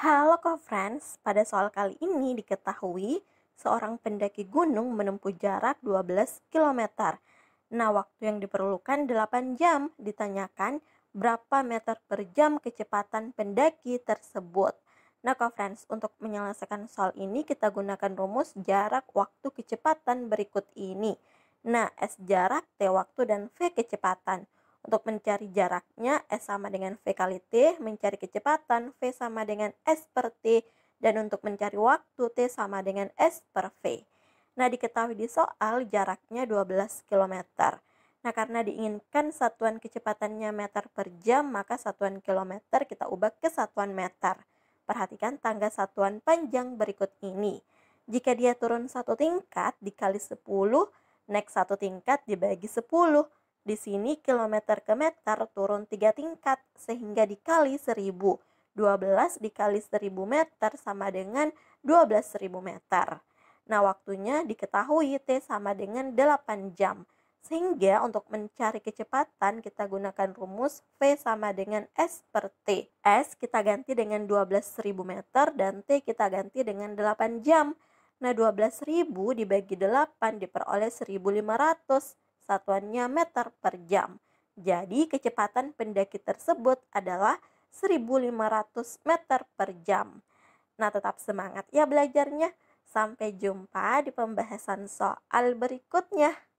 Halo co-friends, pada soal kali ini diketahui seorang pendaki gunung menempuh jarak 12 km. Nah, waktu yang diperlukan 8 jam ditanyakan berapa meter per jam kecepatan pendaki tersebut. Nah, co-friends, untuk menyelesaikan soal ini kita gunakan rumus jarak waktu kecepatan berikut ini. Nah, S jarak, T waktu, dan V kecepatan. Untuk mencari jaraknya, S sama dengan V kali T, mencari kecepatan, V sama dengan S per T, dan untuk mencari waktu, T sama dengan S per V. Nah, diketahui di soal jaraknya 12 km. Nah, karena diinginkan satuan kecepatannya meter per jam, maka satuan kilometer kita ubah ke satuan meter. Perhatikan tangga satuan panjang berikut ini. Jika dia turun satu tingkat, dikali 10, naik satu tingkat dibagi 10 di sini kilometer ke meter turun 3 tingkat sehingga dikali 1000. 12 dikali 1000 meter sama dengan 12.000 meter. Nah, waktunya diketahui T sama dengan 8 jam. Sehingga untuk mencari kecepatan kita gunakan rumus V sama dengan S per T. S kita ganti dengan 12.000 meter dan T kita ganti dengan 8 jam. Nah, 12.000 dibagi 8 diperoleh 1.500 satuannya meter per jam. Jadi kecepatan pendaki tersebut adalah 1500 meter per jam. Nah tetap semangat ya belajarnya. Sampai jumpa di pembahasan soal berikutnya.